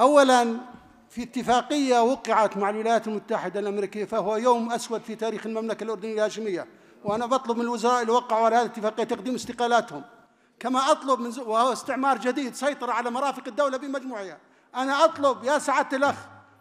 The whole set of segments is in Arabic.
أولا في اتفاقية وقعت مع الولايات المتحدة الأمريكية فهو يوم أسود في تاريخ المملكة الأردنية الهاشمية وأنا بطلب من الوزراء اللي وقعوا على هذه الاتفاقية تقديم استقالاتهم كما أطلب من وهو استعمار جديد سيطر على مرافق الدولة بمجموعها أنا أطلب يا سعادة الأخ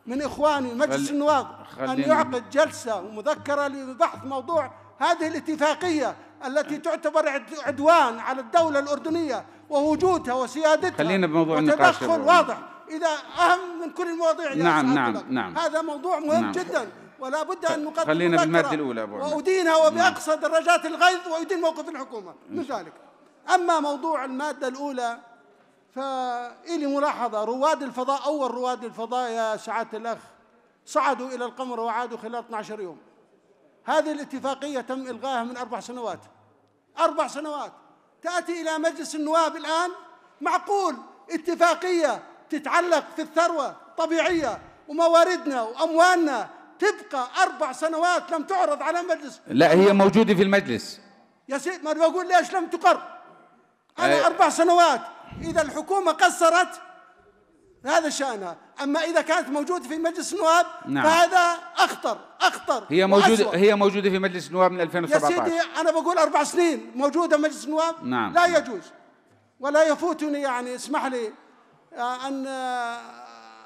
من إخواني مجلس النواب أن يعقد جلسة ومذكرة لبحث موضوع هذه الاتفاقية التي تعتبر عدوان على الدولة الأردنية ووجودها وسيادتها خلينا بموضوع النقاش واضح إذا أهم من كل المواضيع اللي نعم نعم لك. نعم هذا موضوع مهم نعم جدا ولا بد أن نقدم خلينا بالمادة الأولى أبو وأدينها نعم. وبأقصى نعم درجات الغيظ وأدين موقف الحكومة نعم. من ذلك أما موضوع المادة الأولى فإلي ملاحظة رواد الفضاء أول رواد الفضاء يا سعادة الأخ صعدوا إلى القمر وعادوا خلال 12 يوم هذه الاتفاقية تم إلغاها من أربع سنوات أربع سنوات تأتي إلى مجلس النواب الآن معقول اتفاقية تتعلق في الثروة الطبيعية ومواردنا وأموالنا تبقى أربع سنوات لم تعرض على مجلس لا هي موجودة في المجلس يا سيد ما بقول ليش لم تقر أنا أه أربع سنوات إذا الحكومة قصرت هذا شأنها أما إذا كانت موجودة في مجلس النواب نعم. فهذا أخطر أخطر هي موجودة وأسوأ. هي موجودة في مجلس النواب من 2017 يا سيدي أنا بقول أربع سنين موجودة مجلس النواب نعم. لا يجوز ولا يفوتني يعني اسمح لي آه، ان آه،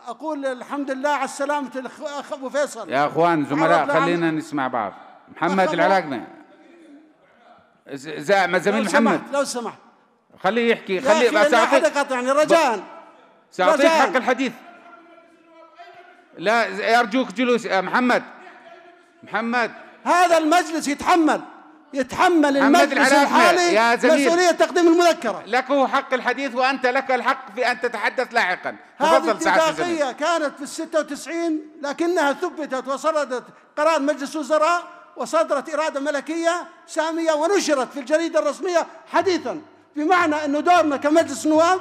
اقول الحمد لله على سلامه الاخ ابو فيصل يا اخوان زملاء خلينا نسمع بعض محمد زاء ما زميل محمد لو سمحت خليه يحكي خليه بس اعطيك قطعني رجاء ساعطيك حق الحديث لا ارجوك جلوس آه، محمد محمد هذا المجلس يتحمل يتحمل المجلس الحالي يا مسؤولية تقديم المذكرة لك حق الحديث وأنت لك الحق في أن تتحدث لاحقا هذه اتفاقية كانت في الستة وتسعين لكنها ثبتت وصدرت قرار مجلس وزراء وصدرت إرادة ملكية سامية ونشرت في الجريدة الرسمية حديثا بمعنى أن دورنا كمجلس نواب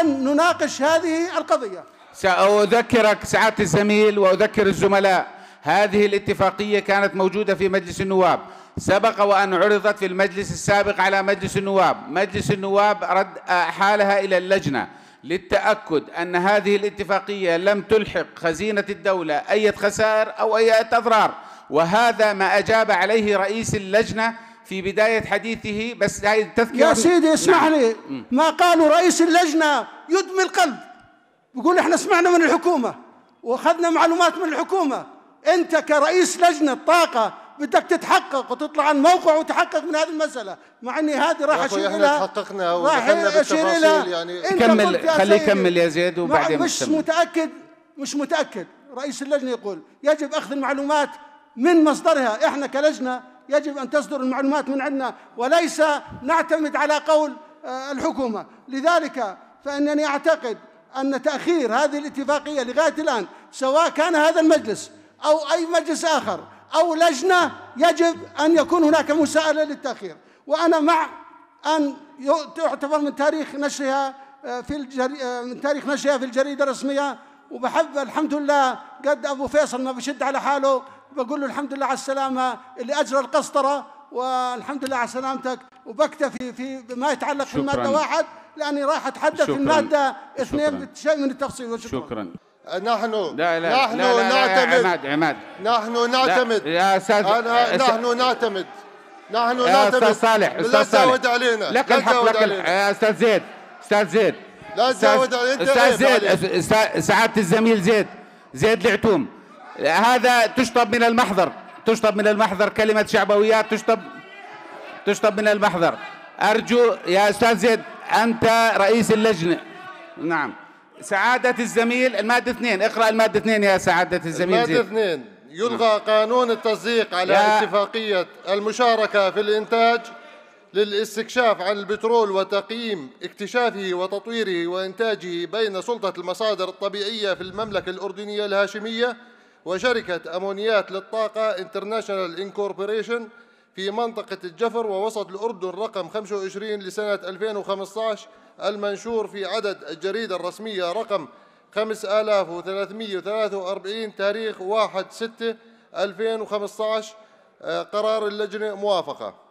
أن نناقش هذه القضية سأذكرك سعادة الزميل وأذكر الزملاء هذه الاتفاقية كانت موجودة في مجلس النواب سبق وأن عرضت في المجلس السابق على مجلس النواب مجلس النواب رد حالها إلى اللجنة للتأكد أن هذه الاتفاقية لم تلحق خزينة الدولة أي خسائر أو أي أضرار وهذا ما أجاب عليه رئيس اللجنة في بداية حديثه بس هاي التذكرة يا سيدي اسمح نعم. لي ما قالوا رئيس اللجنة يدمي القلب يقول احنا سمعنا من الحكومة واخذنا معلومات من الحكومة انت كرئيس لجنة طاقة بدك تتحقق وتطلع عن موقع وتحقق من هذه المسألة مع أني هذه راح أشير إلى تحققنا راح بالتفاصيل إلى يعني كمل خليه يكمل يا زيد وبعدين مش مستمر. متأكد مش متأكد رئيس اللجنة يقول يجب أخذ المعلومات من مصدرها إحنا كلجنة يجب أن تصدر المعلومات من عندنا وليس نعتمد على قول آه، الحكومة لذلك فإنني أعتقد أن تأخير هذه الاتفاقية لغاية الآن سواء كان هذا المجلس أو أي مجلس آخر أو لجنة يجب أن يكون هناك مساءلة للتأخير وأنا مع أن تعتبر من تاريخ نشرها آه، في الجري... آه، من تاريخ نشرها في الجريدة الرسمية وبحب الحمد لله قد أبو فيصل ما بشد على حاله بقول له الحمد لله على السلامة اللي أجرى القسطرة والحمد لله على سلامتك وبكتفي في ما يتعلق في المادة واحد لأني راح أتحدث في المادة اثنين شيء من التفصيل وشكرا شكرا نحن لا لا نحن لا لا نعتمد لا عماد عماد نحن نعتمد لا يا استاذ نحن نعتمد نحن نعتمد استاذ صالح استاذ صالح لا علينا لك الحق لك يا استاذ زيد استاذ زيد لا تزود علينا استاذ زيد سعاده الزميل زيد زيد العتوم هذا تشطب من المحضر تشطب من المحضر كلمه شعبويات تشطب تشطب من المحضر ارجو يا استاذ زيد انت رئيس اللجنه نعم سعادة الزميل المادة اثنين اقرأ المادة اثنين يا سعادة الزميل المادة اثنين نعم. يلغى قانون التصديق على اتفاقية المشاركة في الإنتاج للاستكشاف عن البترول وتقييم اكتشافه وتطويره وإنتاجه بين سلطة المصادر الطبيعية في المملكة الأردنية الهاشمية وشركة أمونيات للطاقة انترناشنال انكوربوريشن في منطقة الجفر ووسط الأردن رقم 25 لسنة 2015 المنشور في عدد الجريدة الرسمية رقم 5343 تاريخ 1 6 2015 قرار اللجنة موافقة